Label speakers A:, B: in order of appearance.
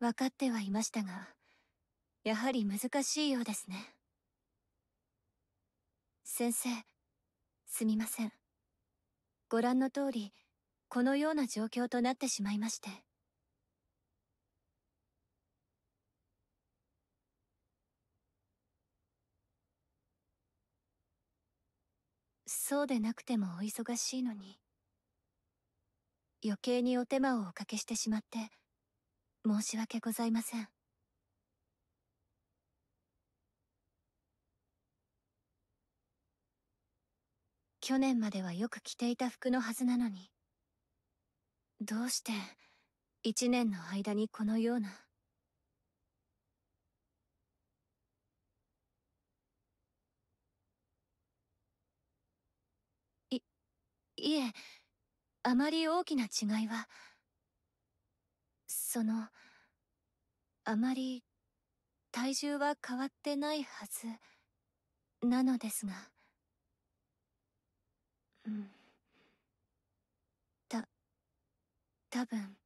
A: 分かってはいましたが、やはり難しいようですね。先生、すみません。ご覧の通り、このような状況となってしまいまして。そうでなくてもお忙しいのに、余計にお手間をおかけしてしまって、申し訳ございません。去年まではよく着ていた服のはずなのに、どうして一年の間にこのような。い、いえ、あまり大きな違いは。その、あまり体重は変わってないはずなのですが、うん。た、多分